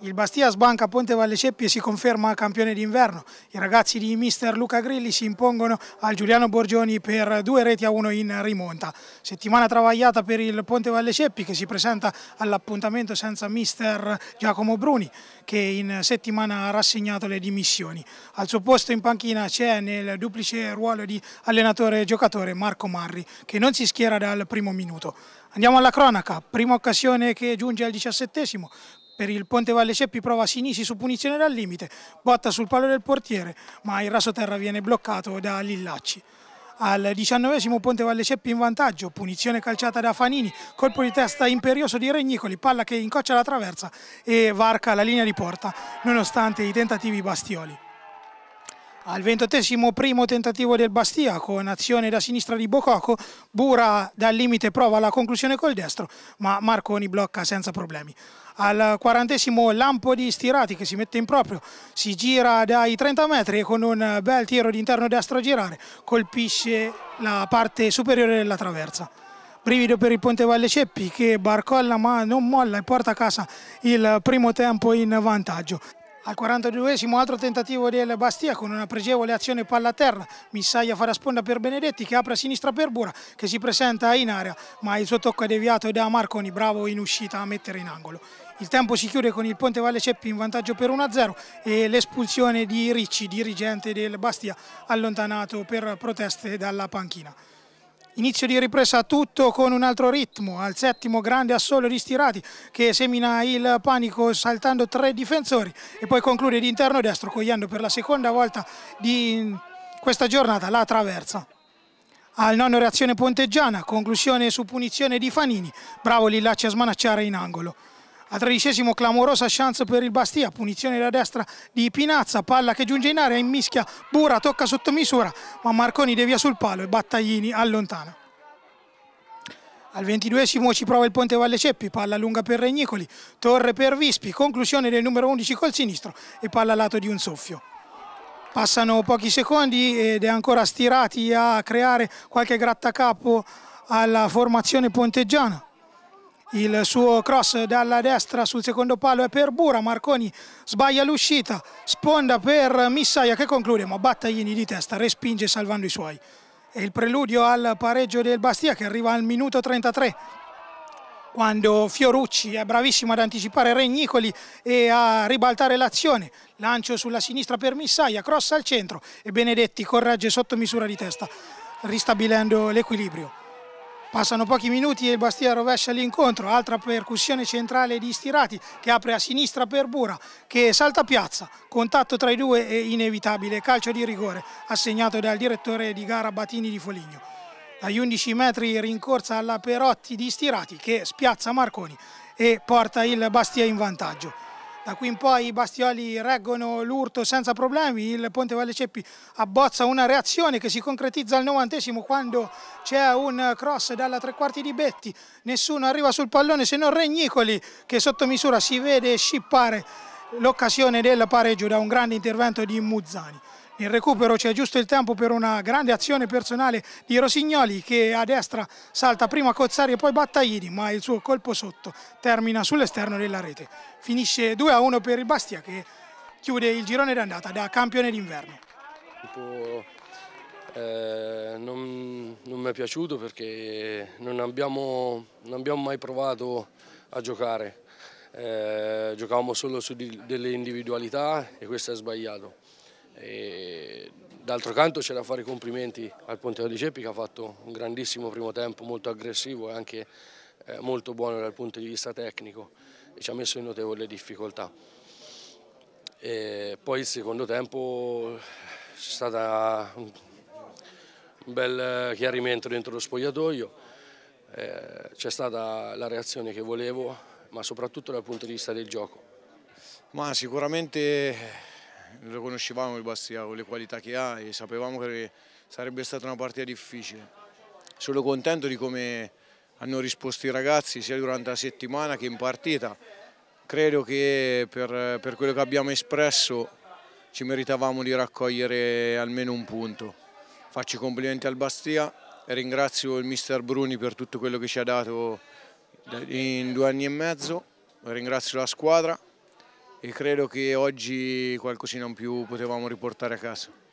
Il Bastia sbanca Ponte Valle Ceppi e si conferma campione d'inverno. I ragazzi di mister Luca Grilli si impongono al Giuliano Borgioni per due reti a uno in rimonta. Settimana travagliata per il Ponte Valle Ceppi che si presenta all'appuntamento senza mister Giacomo Bruni che in settimana ha rassegnato le dimissioni. Al suo posto in panchina c'è nel duplice ruolo di allenatore e giocatore Marco Marri che non si schiera dal primo minuto. Andiamo alla cronaca, prima occasione che giunge al diciassettesimo, per il Ponte Valle Ceppi prova Sinisi su punizione dal limite, botta sul palo del portiere ma il raso terra viene bloccato da Lillacci. Al diciannovesimo Ponte Valle Ceppi in vantaggio, punizione calciata da Fanini, colpo di testa imperioso di Regnicoli, palla che incoccia la traversa e varca la linea di porta nonostante i tentativi Bastioli. Al ventottesimo primo tentativo del Bastia con azione da sinistra di Bococo, Bura dal limite prova la conclusione col destro ma Marconi blocca senza problemi. Al quarantesimo Lampo di Stirati che si mette in proprio, si gira dai 30 metri e con un bel tiro di interno destro a girare colpisce la parte superiore della traversa. Brivido per il Ponte Valle Ceppi che barcolla ma non molla e porta a casa il primo tempo in vantaggio. Al 42esimo altro tentativo del Bastia con una pregevole azione palla a terra, Missaia farà sponda per Benedetti che apre a sinistra per Bura che si presenta in area ma il suo tocco è deviato da Marconi, bravo in uscita a mettere in angolo. Il tempo si chiude con il Ponte Valle Ceppi in vantaggio per 1-0 e l'espulsione di Ricci, dirigente del Bastia, allontanato per proteste dalla panchina. Inizio di ripresa tutto con un altro ritmo, al settimo grande assolo di Stirati che semina il panico saltando tre difensori e poi conclude di interno destro cogliendo per la seconda volta di questa giornata la traversa. Al nono reazione ponteggiana, conclusione su punizione di Fanini, bravo Lillacci a smanacciare in angolo. Al tredicesimo clamorosa chance per il Bastia, punizione da destra di Pinazza, palla che giunge in area, in mischia, Bura tocca sotto misura, ma Marconi devia sul palo e Battaglini allontana. Al ventiduesimo ci prova il Ponte Valle Ceppi, palla lunga per Regnicoli, torre per Vispi, conclusione del numero 11 col sinistro e palla a lato di un soffio. Passano pochi secondi ed è ancora stirati a creare qualche grattacapo alla formazione ponteggiana il suo cross dalla destra sul secondo palo è per Bura, Marconi sbaglia l'uscita, sponda per Missaia che conclude ma Battaglini di testa respinge salvando i suoi. È il preludio al pareggio del Bastia che arriva al minuto 33 quando Fiorucci è bravissimo ad anticipare Regnicoli e a ribaltare l'azione. Lancio sulla sinistra per Missaia, cross al centro e Benedetti corregge sotto misura di testa, ristabilendo l'equilibrio. Passano pochi minuti e il Bastia rovescia l'incontro, altra percussione centrale di Stirati che apre a sinistra per Bura che salta piazza, contatto tra i due è inevitabile, calcio di rigore assegnato dal direttore di gara Batini di Foligno. Agli 11 metri rincorsa alla Perotti di Stirati che spiazza Marconi e porta il Bastia in vantaggio. Da qui in poi i Bastioli reggono l'urto senza problemi, il Ponte Valle Ceppi abbozza una reazione che si concretizza al novantesimo quando c'è un cross dalla tre quarti di Betti, nessuno arriva sul pallone se non Regnicoli che sotto misura si vede scippare l'occasione del pareggio da un grande intervento di Muzzani. Il recupero c'è giusto il tempo per una grande azione personale di Rosignoli che a destra salta prima Cozzari e poi Battaglini ma il suo colpo sotto termina sull'esterno della rete. Finisce 2-1 per il Bastia che chiude il girone d'andata da campione d'inverno. Eh, non, non, mi è piaciuto perché non abbiamo, non abbiamo mai provato a giocare, eh, giocavamo solo su di, delle individualità e questo è sbagliato. D'altro canto c'è da fare i complimenti al Ponteo di Ceppi che ha fatto un grandissimo primo tempo, molto aggressivo e anche eh, molto buono dal punto di vista tecnico e ci ha messo in notevole difficoltà. E poi il secondo tempo eh, c'è stato un bel eh, chiarimento dentro lo spogliatoio, c'è stata la reazione che volevo ma soprattutto dal punto di vista del gioco. Ma sicuramente lo conoscevamo il Bastia con le qualità che ha e sapevamo che sarebbe stata una partita difficile. Sono contento di come hanno risposto i ragazzi sia durante la settimana che in partita. Credo che per, per quello che abbiamo espresso ci meritavamo di raccogliere almeno un punto. Faccio i complimenti al Bastia e ringrazio il mister Bruni per tutto quello che ci ha dato in due anni e mezzo, ringrazio la squadra e credo che oggi qualcosina in più potevamo riportare a casa.